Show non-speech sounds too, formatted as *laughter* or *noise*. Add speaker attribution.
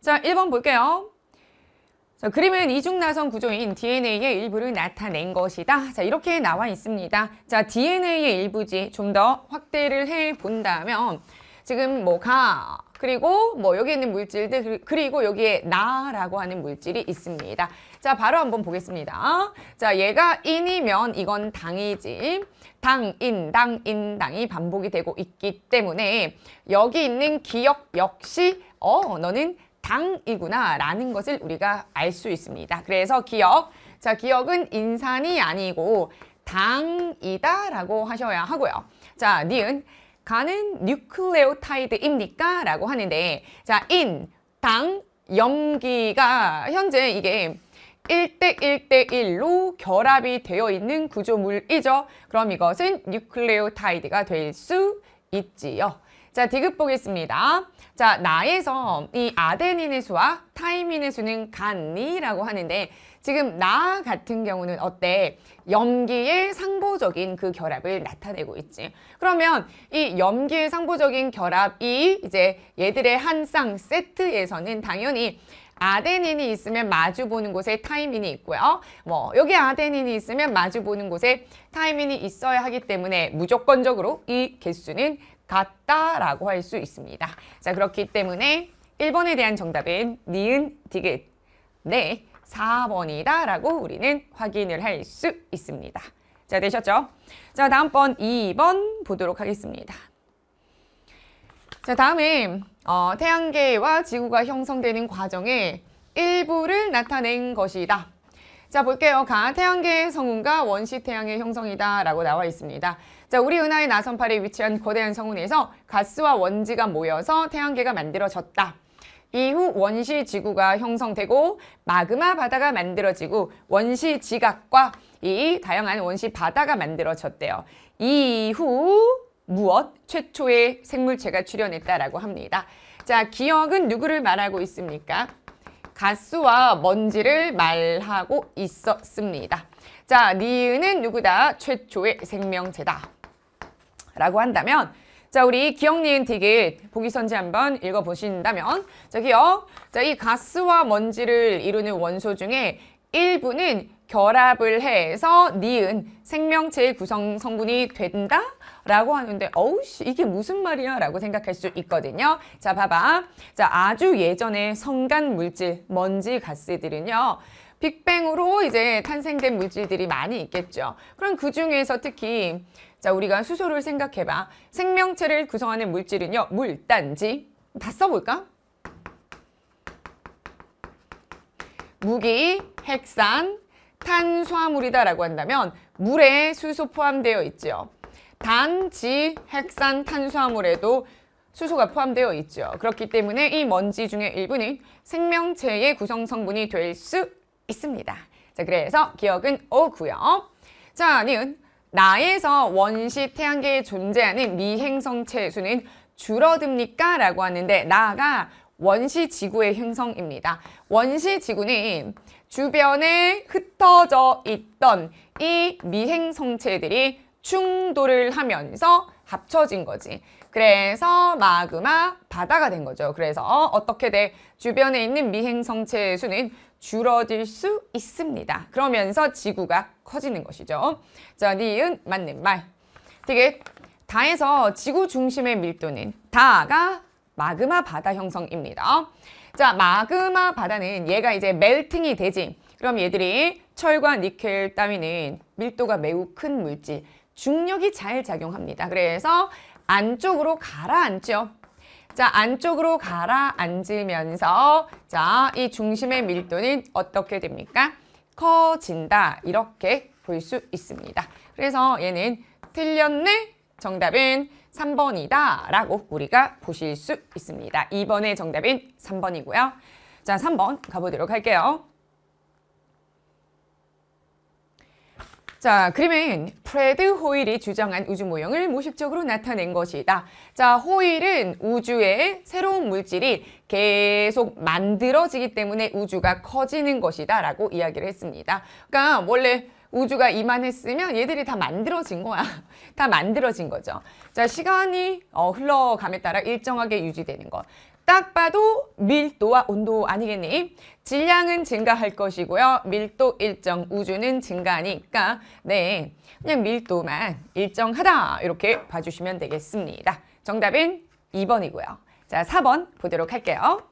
Speaker 1: 자, 1번 볼게요. 자, 그림은 이중나선 구조인 DNA의 일부를 나타낸 것이다. 자, 이렇게 나와 있습니다. 자, DNA의 일부지 좀 더 확대를 해 본다면 지금 뭐 가, 그리고 뭐 여기 있는 물질들 그리고 여기에 나라고 하는 물질이 있습니다. 자 바로 한번 보겠습니다. 자 얘가 인이면 이건 당이지. 당인 당인 당이 반복이 되고 있기 때문에 여기 있는 기억 역시 어 너는 당이구나라는 것을 우리가 알 수 있습니다. 그래서 기억, 자 기억은 인산이 아니고 당이다라고 하셔야 하고요. 자, 니은 가는 뉴클레오타이드입니까? 라고 하는데 자, 인, 당, 염기가 현재 이게 1대1대1로 결합이 되어 있는 구조물이죠. 그럼 이것은 뉴클레오타이드가 될 수 있지요. 자, 디귿 보겠습니다. 자, 나에서 이 아데닌의 수와 타이민의 수는 간니라고 하는데 지금 나 같은 경우는 어때? 염기의 상보적인 그 결합을 나타내고 있지. 그러면 이 염기의 상보적인 결합이 이제 얘들의 한 쌍 세트에서는 당연히 아데닌이 있으면 마주 보는 곳에 타이민이 있고요. 뭐 여기 아데닌이 있으면 마주 보는 곳에 타이민이 있어야 하기 때문에 무조건적으로 이 개수는 같다라고 할 수 있습니다. 자 그렇기 때문에 1번에 대한 정답은 니은 디귿 네 4번이다 라고 우리는 확인을 할 수 있습니다. 자 되셨죠? 자 다음번 2번 보도록 하겠습니다. 자 다음에 어, 태양계와 지구가 형성되는 과정의 일부를 나타낸 것이다. 자 볼게요. 가 태양계의 성운과 원시 태양의 형성이다 라고 나와 있습니다. 자 우리 은하의 나선팔에 위치한 거대한 성운에서 가스와 원지가 모여서 태양계가 만들어졌다. 이후 원시 지구가 형성되고 마그마 바다가 만들어지고 원시 지각과 이 다양한 원시 바다가 만들어졌대요. 이후 무엇? 최초의 생물체가 출현했다라고 합니다. 자, 기억은 누구를 말하고 있습니까? 가스와 먼지를 말하고 있었습니다. 자, 니은은 누구다? 최초의 생명체다. 라고 한다면 자, 우리 기억 니은 티귿 보기 선지 한번 읽어보신다면 저기요 자, 이 가스와 먼지를 이루는 원소 중에 일부는 결합을 해서 니은 생명체의 구성 성분이 된다? 라고 하는데 어우씨 이게 무슨 말이야? 라고 생각할 수 있거든요. 자 봐봐. 자 아주 예전에 성간 물질, 먼지 가스들은요. 빅뱅으로 이제 탄생된 물질들이 많이 있겠죠. 그럼 그 중에서 특히 자 우리가 수소를 생각해봐. 생명체를 구성하는 물질은요. 물, 단지. 다 써볼까? 무기, 핵산, 탄수화물이다라고 한다면 물에 수소 포함되어 있지요. 단, 지, 핵산, 탄수화물에도 수소가 포함되어 있죠. 그렇기 때문에 이 먼지 중의 일부는 생명체의 구성 성분이 될 수 있습니다. 자, 그래서 기억은 오고요. 자, 니은 나에서 원시 태양계에 존재하는 미행성체 수는 줄어듭니까? 라고 하는데 나가 원시 지구의 형성입니다. 원시 지구는 주변에 흩어져 있던 이 미행 성체들이 충돌을 하면서 합쳐진 거지. 그래서 마그마 바다가 된 거죠. 그래서 어떻게 돼? 주변에 있는 미행 성체의 수는 줄어들 수 있습니다. 그러면서 지구가 커지는 것이죠. 자, 니은 맞는 말. 되게 다에서 지구 중심의 밀도는 다가 마그마 바다 형성입니다. 자, 마그마 바다는 얘가 이제 멜팅이 되지. 그럼 얘들이 철과 니켈 따위는 밀도가 매우 큰 물질, 중력이 잘 작용합니다. 그래서 안쪽으로 가라앉죠. 자, 안쪽으로 가라앉으면서 자, 이 중심의 밀도는 어떻게 됩니까? 커진다. 이렇게 볼 수 있습니다. 그래서 얘는 틀렸네. 정답은 3번이다 라고 우리가 보실 수 있습니다. 2번의 정답인 3번이고요. 자, 3번 가보도록 할게요. 자, 그림은 프레드 호일이 주장한 우주 모형을 모식적으로 나타낸 것이다. 자, 호일은 우주의 새로운 물질이 계속 만들어지기 때문에 우주가 커지는 것이다 라고 이야기를 했습니다. 그러니까 원래 우주가 이만했으면 얘들이 다 만들어진 거야. *laughs* 다 만들어진 거죠. 자, 시간이 어, 흘러감에 따라 일정하게 유지되는 것. 딱 봐도 밀도와 온도 아니겠니? 질량은 증가할 것이고요. 밀도 일정, 우주는 증가하니까 네, 그냥 밀도만 일정하다 이렇게 봐주시면 되겠습니다. 정답은 2번이고요. 자, 4번 보도록 할게요.